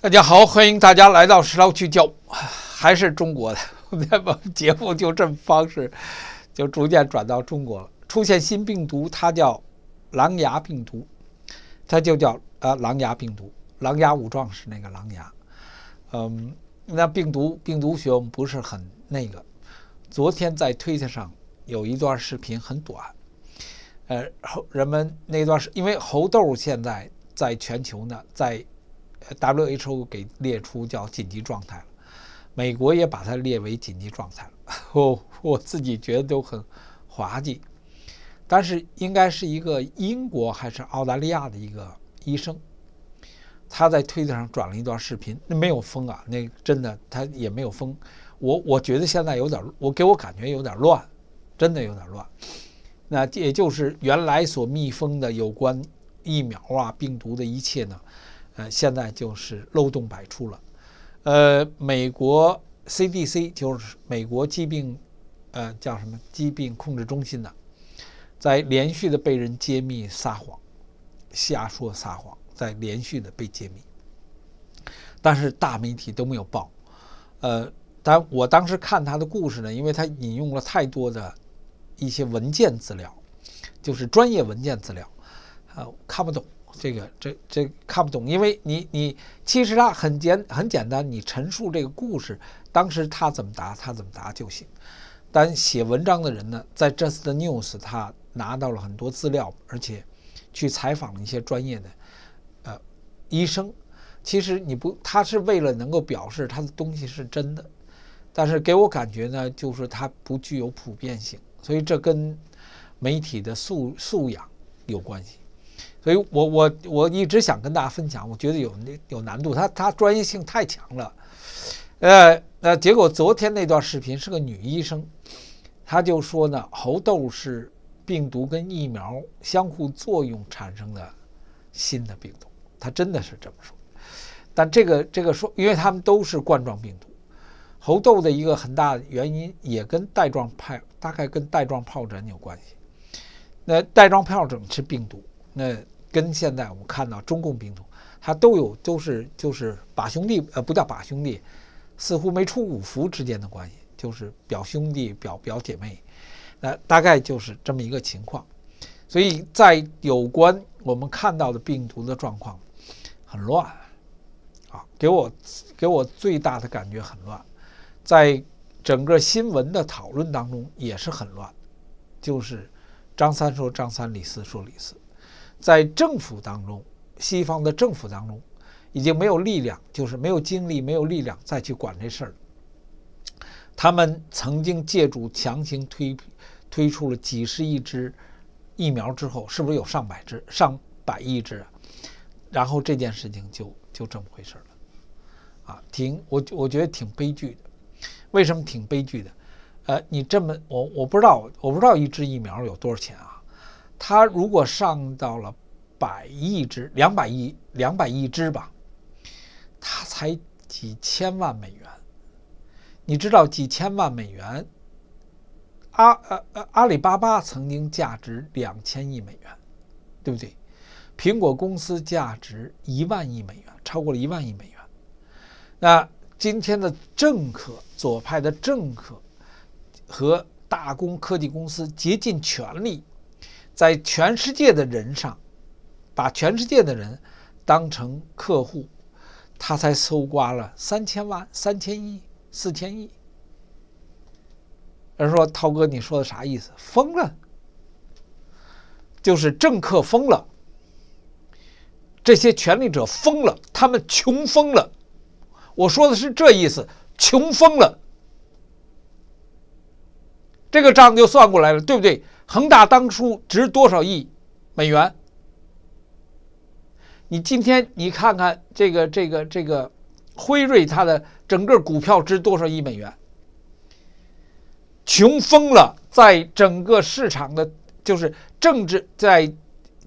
大家好，欢迎大家来到石老区教，还是中国的。我 们节目就这么方式，就逐渐转到中国了。出现新病毒，它叫狼牙病毒，它就叫呃狼牙病毒。狼牙五壮士那个狼牙，嗯，那病毒病毒学我们不是很那个。昨天在推特上有一段视频，很短。呃，猴人们那段是，因为猴痘现在在全球呢，在。WHO 给列出叫紧急状态了，美国也把它列为紧急状态了。我我自己觉得都很滑稽，但是应该是一个英国还是澳大利亚的一个医生，他在推特上转了一段视频，那没有封啊，那真的他也没有封。我我觉得现在有点，我给我感觉有点乱，真的有点乱。那也就是原来所密封的有关疫苗啊、病毒的一切呢？呃，现在就是漏洞百出了，呃，美国 CDC 就是美国疾病，呃，叫什么疾病控制中心呢，在连续的被人揭秘、撒谎、瞎说、撒谎，在连续的被揭秘，但是大媒体都没有报，呃，但我当时看他的故事呢，因为他引用了太多的，一些文件资料，就是专业文件资料，啊，看不懂。这个这这看不懂，因为你你其实它很简很简单，你陈述这个故事，当时他怎么答，他怎么答就行。但写文章的人呢，在这次的 news，他拿到了很多资料，而且去采访了一些专业的呃医生。其实你不，他是为了能够表示他的东西是真的，但是给我感觉呢，就是它不具有普遍性，所以这跟媒体的素素养有关系。所以我我我一直想跟大家分享，我觉得有有难度，它它专业性太强了。呃，那结果昨天那段视频是个女医生，她就说呢，猴痘是病毒跟疫苗相互作用产生的新的病毒，她真的是这么说。但这个这个说，因为他们都是冠状病毒，猴痘的一个很大原因也跟带状疱大概跟带状疱疹有关系。那带状疱疹是病毒。那跟现在我们看到中共病毒，它都有都是就是把兄弟，呃，不叫把兄弟，似乎没出五福之间的关系，就是表兄弟、表表姐妹，那大概就是这么一个情况。所以在有关我们看到的病毒的状况很乱啊，给我给我最大的感觉很乱，在整个新闻的讨论当中也是很乱，就是张三说张三，李四说李四。在政府当中，西方的政府当中，已经没有力量，就是没有精力、没有力量再去管这事儿。他们曾经借助强行推推出了几十亿支疫苗之后，是不是有上百支、上百亿支啊？然后这件事情就就这么回事了，啊，挺我我觉得挺悲剧的。为什么挺悲剧的？呃，你这么我我不知道，我不知道一支疫苗有多少钱啊？它如果上到了百亿只，两百亿两百亿只吧，它才几千万美元。你知道几千万美元？阿呃呃，阿里巴巴曾经价值两千亿美元，对不对？苹果公司价值一万亿美元，超过了一万亿美元。那今天的政客、左派的政客和大公科技公司竭尽全力。在全世界的人上，把全世界的人当成客户，他才搜刮了三千万、三千亿、四千亿。人说：“涛哥，你说的啥意思？疯了，就是政客疯了，这些权力者疯了，他们穷疯了。”我说的是这意思，穷疯了，这个账就算过来了，对不对？恒大当初值多少亿美元？你今天你看看这个这个这个辉瑞，它的整个股票值多少亿美元？穷疯了，在整个市场的就是政治在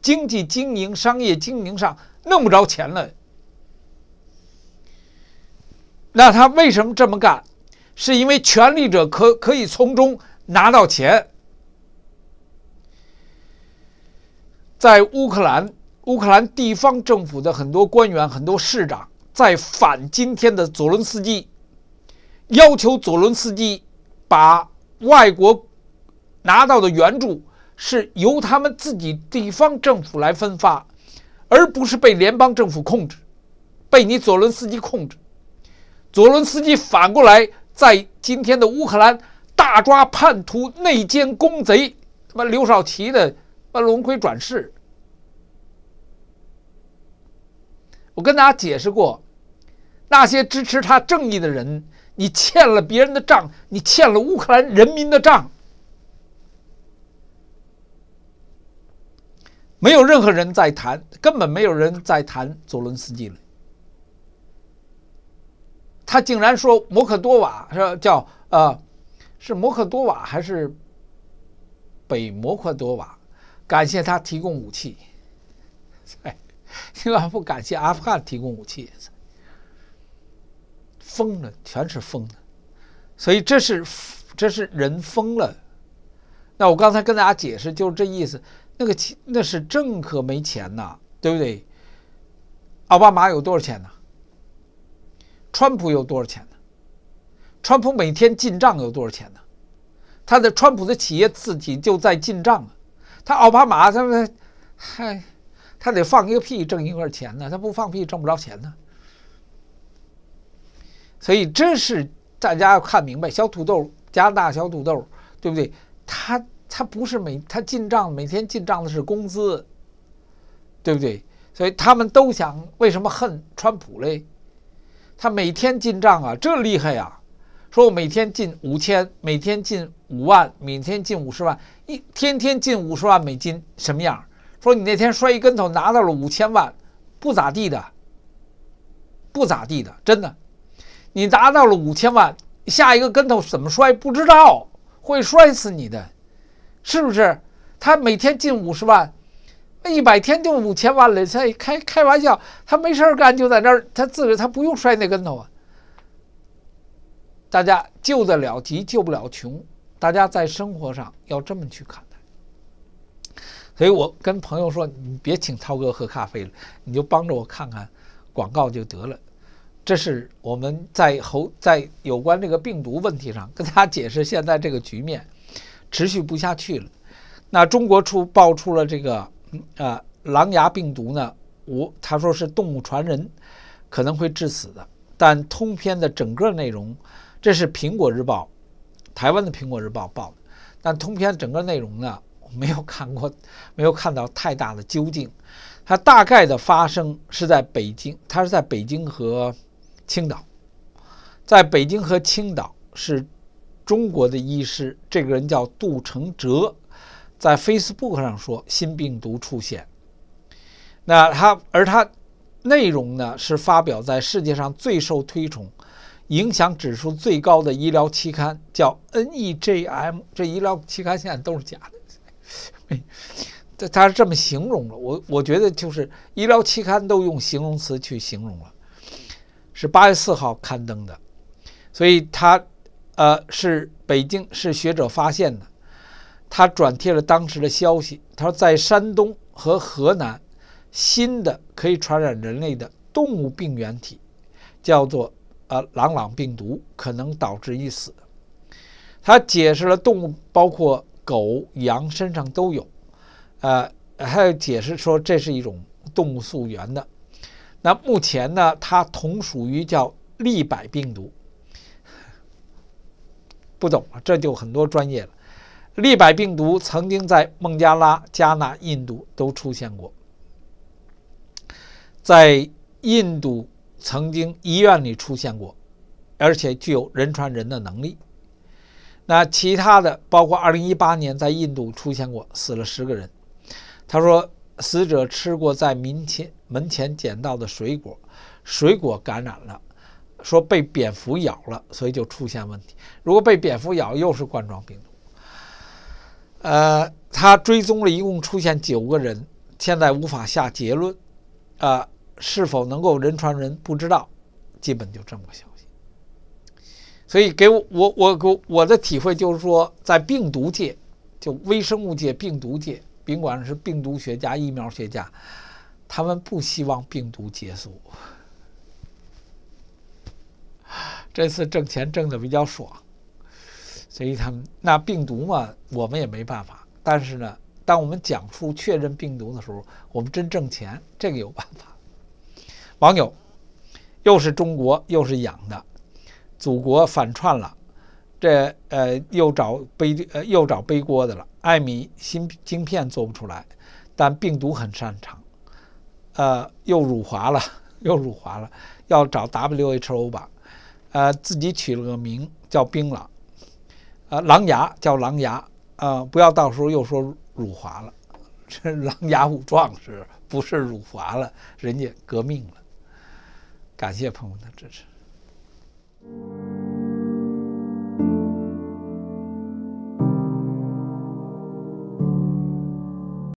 经济经营、商业经营上弄不着钱了。那他为什么这么干？是因为权力者可可以从中拿到钱。在乌克兰，乌克兰地方政府的很多官员、很多市长在反今天的左轮斯基，要求左轮斯基把外国拿到的援助是由他们自己地方政府来分发，而不是被联邦政府控制，被你左轮斯基控制。左轮斯基反过来在今天的乌克兰大抓叛徒、内奸、公贼，他妈刘少奇的。把龙葵转世，我跟大家解释过，那些支持他正义的人，你欠了别人的账，你欠了乌克兰人民的账，没有任何人在谈，根本没有人在谈佐伦斯基了。他竟然说摩克多瓦是叫呃，是摩克多瓦还是北摩克多瓦？感谢他提供武器，哎，你什不感谢阿富汗提供武器？疯了，全是疯的，所以这是这是人疯了。那我刚才跟大家解释就是这意思，那个钱那是政客没钱呐，对不对？奥巴马有多少钱呢？川普有多少钱呢？川普每天进账有多少钱呢？他的川普的企业自己就在进账啊。他奥巴马，他们嗨，他得放一个屁挣一块钱呢，他不放屁挣不着钱呢。所以这是大家要看明白，小土豆加拿大小土豆，对不对？他他不是每他进账每天进账的是工资，对不对？所以他们都想为什么恨川普嘞？他每天进账啊，这厉害呀！说，我每天进五千，每天进五万，每天进五十万，一天天进五十万，美金，什么样？说你那天摔一跟头拿到了五千万，不咋地的，不咋地的，真的，你拿到了五千万，下一个跟头怎么摔不知道，会摔死你的，是不是？他每天进五十万，那一百天就五千万了，他开开玩笑，他没事干就在那儿，他自个他不用摔那跟头啊。大家救得了急，救不了穷。大家在生活上要这么去看待。所以我跟朋友说，你别请涛哥喝咖啡了，你就帮着我看看广告就得了。这是我们在猴，在有关这个病毒问题上跟他解释，现在这个局面持续不下去了。那中国出爆出了这个啊狼牙病毒呢？我他说是动物传人，可能会致死的。但通篇的整个内容。这是《苹果日报》台湾的《苹果日报》报的，但通篇整个内容呢，我没有看过，没有看到太大的究竟。它大概的发生是在北京，它是在北京和青岛，在北京和青岛是中国的医师，这个人叫杜成哲，在 Facebook 上说新病毒出现。那他而他内容呢是发表在世界上最受推崇。影响指数最高的医疗期刊叫 NEJM，这医疗期刊现在都是假的。他 他是这么形容的，我我觉得就是医疗期刊都用形容词去形容了。是八月四号刊登的，所以他呃是北京是学者发现的，他转贴了当时的消息。他说在山东和河南，新的可以传染人类的动物病原体叫做。呃，朗朗病毒可能导致一死。他解释了动物，包括狗、羊身上都有。呃，还有解释说这是一种动物溯源的。那目前呢，它同属于叫利百病毒。不懂了，这就很多专业了。利百病毒曾经在孟加拉、加纳、印度都出现过，在印度。曾经医院里出现过，而且具有人传人的能力。那其他的包括2018年在印度出现过，死了十个人。他说死者吃过在门前门前捡到的水果，水果感染了，说被蝙蝠咬了，所以就出现问题。如果被蝙蝠咬，又是冠状病毒。呃，他追踪了一共出现九个人，现在无法下结论。啊。是否能够人传人不知道，基本就这么个消息。所以给我我我给我的体会就是说，在病毒界，就微生物界病毒界，甭管是病毒学家、疫苗学家，他们不希望病毒结束。这次挣钱挣的比较爽，所以他们那病毒嘛，我们也没办法。但是呢，当我们讲出确认病毒的时候，我们真挣钱，这个有办法。网友又是中国又是养的，祖国反串了，这呃又找背呃又找背锅的了。艾米芯晶片做不出来，但病毒很擅长，呃又辱华了，又辱华了，要找 WHO 吧，呃自己取了个名叫“槟榔”，呃狼牙叫狼牙啊，不要到时候又说辱华了，这 狼牙武壮是不是辱华了？人家革命了。感谢朋友的支持。